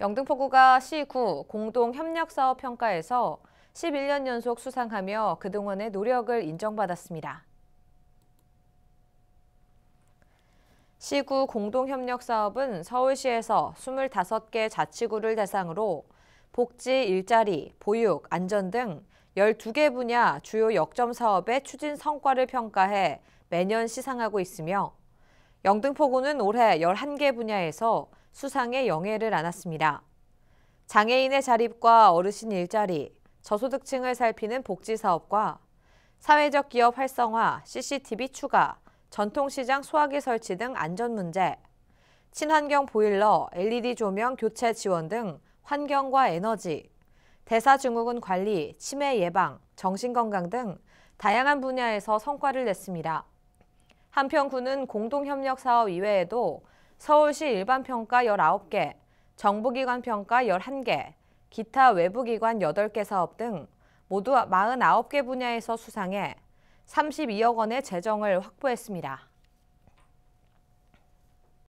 영등포구가 시구 공동협력사업 평가에서 11년 연속 수상하며 그동안의 노력을 인정받았습니다. 시구 공동협력사업은 서울시에서 25개 자치구를 대상으로 복지, 일자리, 보육, 안전 등 12개 분야 주요 역점 사업의 추진 성과를 평가해 매년 시상하고 있으며 영등포구는 올해 11개 분야에서 수상의 영예를 안았습니다. 장애인의 자립과 어르신 일자리, 저소득층을 살피는 복지사업과 사회적 기업 활성화, CCTV 추가, 전통시장 소화기 설치 등 안전 문제, 친환경 보일러, LED 조명 교체 지원 등 환경과 에너지, 대사증후군 관리, 치매 예방, 정신건강 등 다양한 분야에서 성과를 냈습니다. 한편 군은 공동협력사업 이외에도 서울시 일반평가 19개, 정부기관 평가 11개, 기타 외부기관 8개 사업 등 모두 49개 분야에서 수상해 32억 원의 재정을 확보했습니다.